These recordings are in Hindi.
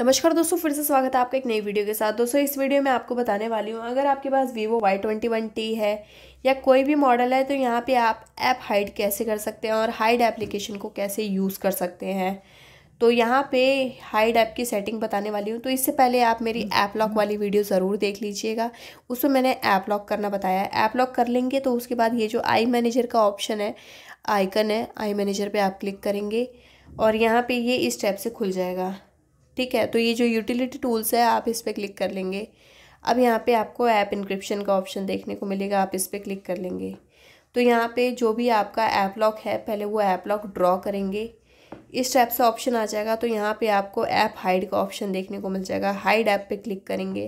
नमस्कार दोस्तों फिर से स्वागत है आपका एक नई वीडियो के साथ दोस्तों इस वीडियो में आपको बताने वाली हूँ अगर आपके पास Vivo Y twenty one T है या कोई भी मॉडल है तो यहाँ पे आप ऐप हाइड कैसे कर सकते हैं और हाइड एप्लीकेशन को कैसे यूज़ कर सकते हैं तो यहाँ पे हाइड ऐप की सेटिंग बताने वाली हूँ तो इससे पहले आप मेरी ऐप लॉक हम्म। वाली वीडियो ज़रूर देख लीजिएगा उसमें मैंने ऐप लॉक करना बताया है ऐप लॉक कर लेंगे तो उसके बाद ये जो आई मैनेजर का ऑप्शन है आइकन है आई मैनेजर पर आप क्लिक करेंगे और यहाँ पर ये इस टैप से खुल जाएगा ठीक है तो ये जो यूटिलिटी टूल्स है आप इस पर क्लिक कर लेंगे अब यहाँ पे आपको ऐप इंक्रिप्शन का ऑप्शन देखने को मिलेगा आप इस पर क्लिक कर लेंगे तो यहाँ पे जो भी आपका ऐप लॉक है पहले वो ऐप लॉक ड्रॉ करेंगे इस टाइप से ऑप्शन आ जाएगा तो यहाँ पे आपको ऐप हाइड का ऑप्शन देखने को मिल जाएगा हाइड ऐप पे क्लिक करेंगे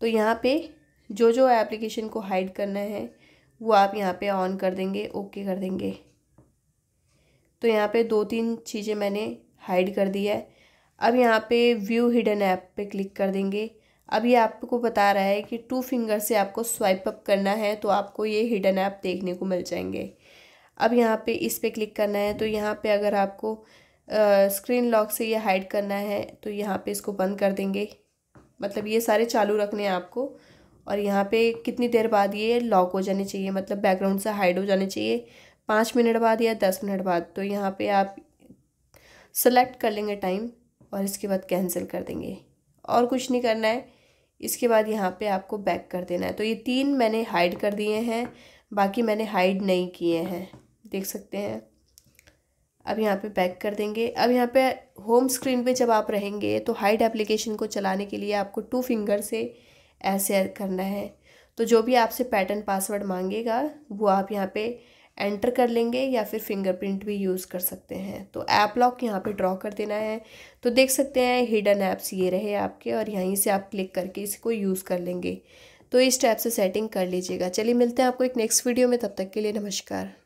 तो यहाँ पे जो जो एप्लीकेशन को हाइड करना है वो आप यहाँ पे ऑन कर देंगे ओके कर देंगे तो यहाँ पे दो तीन चीज़ें मैंने हाइड कर दी है अब यहाँ पे व्यू हिडन ऐप पे क्लिक कर देंगे अब ये आपको बता रहा है कि टू फिंगर से आपको स्वाइप अप करना है तो आपको ये हिडन ऐप देखने को मिल जाएंगे अब यहाँ पे इस पर क्लिक करना है तो यहाँ पे अगर आपको स्क्रीन लॉक से ये हाइड करना है तो यहाँ पे इसको बंद कर देंगे मतलब ये सारे चालू रखने हैं आपको और यहाँ पे कितनी देर बाद ये लॉक हो जाने चाहिए मतलब बैकग्राउंड से हाइड हो जाने चाहिए पाँच मिनट बाद या दस मिनट बाद तो यहाँ पे आप सेलेक्ट कर लेंगे टाइम और इसके बाद कैंसिल कर देंगे और कुछ नहीं करना है इसके बाद यहाँ पे आपको बैक कर देना है तो ये तीन मैंने हाइड कर दिए हैं बाकी मैंने हाइड नहीं किए हैं देख सकते हैं अब यहाँ पे बैक कर देंगे अब यहाँ पे होम स्क्रीन पे जब आप रहेंगे तो हाइड एप्लीकेशन को चलाने के लिए आपको टू फिंगर से ऐसे करना है तो जो भी आपसे पैटर्न पासवर्ड मांगेगा वो आप यहाँ पर एंटर कर लेंगे या फिर फिंगरप्रिंट भी यूज़ कर सकते हैं तो ऐप लॉक यहाँ पे ड्रॉ कर देना है तो देख सकते हैं हिडन ऐप्स ये रहे आपके और यहीं से आप क्लिक करके इसको यूज़ कर लेंगे तो इस टाइप से सेटिंग कर लीजिएगा चलिए मिलते हैं आपको एक नेक्स्ट वीडियो में तब तक के लिए नमस्कार